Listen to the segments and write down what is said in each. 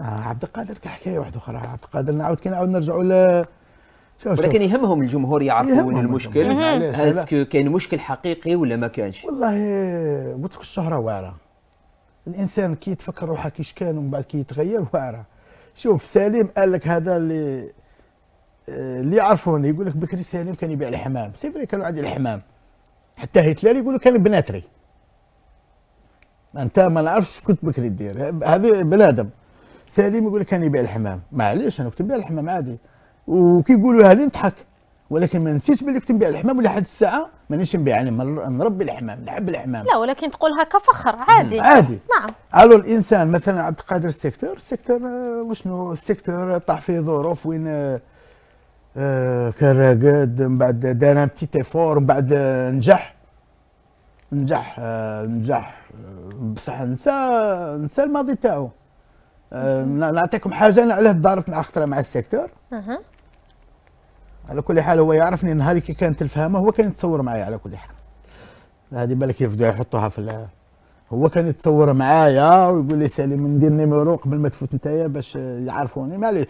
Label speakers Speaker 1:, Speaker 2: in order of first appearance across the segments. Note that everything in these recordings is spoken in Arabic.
Speaker 1: آه، عبد القادر كحكايه واحده اخرى عبد القادر نعاود كي نعاود نرجعوا ل ولكن يهمهم الجمهور يعرفون المشكل اسكو كاين مشكل حقيقي ولا ما كانش والله قلت لك الشهره واعره الانسان كي يتفكر روحه كيش كان ومن بعد كي يتغير واعره شوف سليم قال لك هذا اللي آه، اللي يعرفوني يقول لك بكري سليم كان يبيع الحمام سيفري كانوا عندي الحمام حتى هتلر يقول كان بناتري انت ما نعرفش كنت بكري دير هذه بنادم سليم يقول لك انا يبيع الحمام معليش انا كنت نبيع الحمام عادي وكيقولوها لي نضحك ولكن ما نسيتش بلي كنت نبيع الحمام ولحد الساعه مانيش نبيع يعني نربي الحمام نحب الحمام لا ولكن تقولها كفخر عادي عادي نعم الو الانسان مثلا عبد القادر السيكتور السيكتور آه، وشنو السيكتور طاح فيه ظروف وين آه, آه، كان راقد من بعد دار ان بتيت ايفور من بعد آه، نجح نجح نجح بصح نسى نسى الماضي تاعو نعطيكم حاجه انا علاه تضاربت مع خطره مع السيكتور أه. على كل حال هو يعرفني نهار كي كانت الفهامه هو كان يتصور معايا على كل حال هذه بالك يبداو يحطوها في هو كان يتصور معايا ويقول لي من دير نيميرو قبل ما تفوت نتايا باش يعرفوني معليش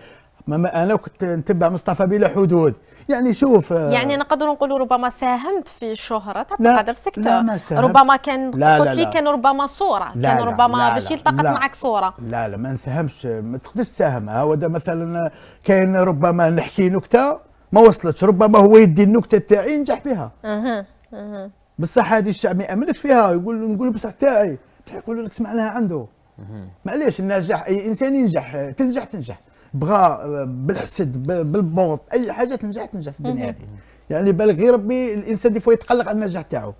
Speaker 1: ما انا كنت نتبع مصطفى بلا حدود يعني شوف آه، يعني نقدر نقولوا ربما ساهمت في الشهرة بقدر سكتة لا ربما كان لا قلت لي كان ربما صورة لا كان ربما باش يلتقط معك صورة لا لا ما نساهمش ما تقدرش تساهم هذا مثلا كان ربما نحكي نكتة ما وصلتش ربما هو يدي النكتة تاعي ينجح بها اها اها بصح هذه الشعب ما فيها يقول نقول بصح تاعي يقول لك سمعناها عنده معليش النجاح اي انسان ينجح تنجح تنجح بغى آه، بالحسد بالبغض اي حاجه تنجح تنجح في الدنيا هذه يعني بالك غير ربي الانسان دي فوا يتقلق على النجاح تاعو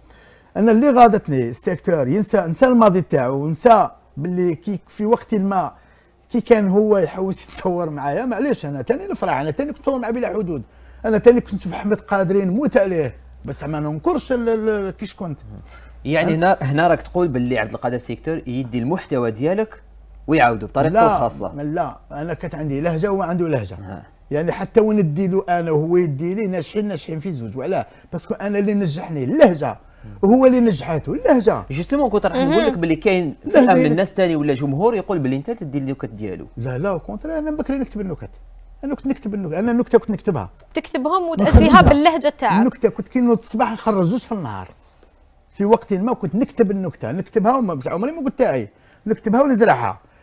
Speaker 1: انا اللي غادتني السيكتور ينسى نسى الماضي تاعو ونسى باللي كي في وقت ما كي كان هو يحوس يتصور معايا معليش انا تاني نفرح انا تاني كنت نتصور مع بلا حدود انا تاني كنت نشوف احمد قادري نموت عليه بس ما ننكرش كيش كنت يعني هنا هنا راك تقول باللي عبد القادر السيكتور يدي المحتوى ديالك ويعاودوا بطريقته الخاصه لا انا كانت عندي لهجه وما عنده لهجه ها. يعني حتى وين ديلو انا وهو يدي لي ناجحين ناجحين في زوج وعلاه باسكو انا اللي نجحني اللهجه هو اللي نجحته اللهجه جوستومون كنت راح نقول لك باللي كاين فئه من الناس ثاني ولا جمهور يقول باللي انت تدي النكت ديالو لا لا كونتر انا بكري نكتب النكت انا كنت نكتب النكت انا النكته كنت نكتبها تكتبهم وتاديها باللهجه تاعك النكته كنت كي نوض الصباح نخرج زوج في النهار في وقت ما كنت نكتب النكته نكتبها وما عمري ما قلت تاعي نكتبها ونزرعها